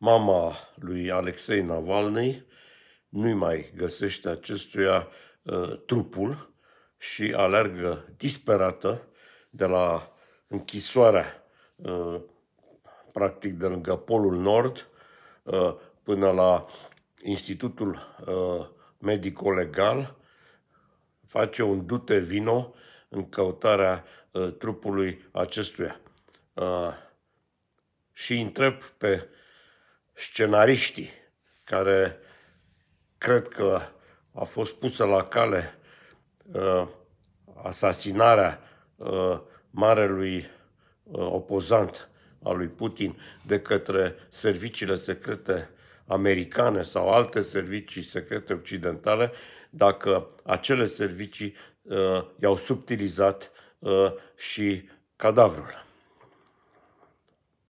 Mama lui Alexei Navalny nu-i mai găsește acestuia uh, trupul și alergă disperată de la închisoarea, uh, practic de lângă Polul Nord, uh, până la Institutul uh, Medico-Legal, face un dute vino în căutarea uh, trupului acestuia. Uh, și întreb pe scenariștii care cred că a fost pusă la cale uh, asasinarea uh, marelui uh, opozant al lui Putin de către serviciile secrete americane sau alte servicii secrete occidentale, dacă acele servicii uh, i-au subtilizat uh, și cadavrul.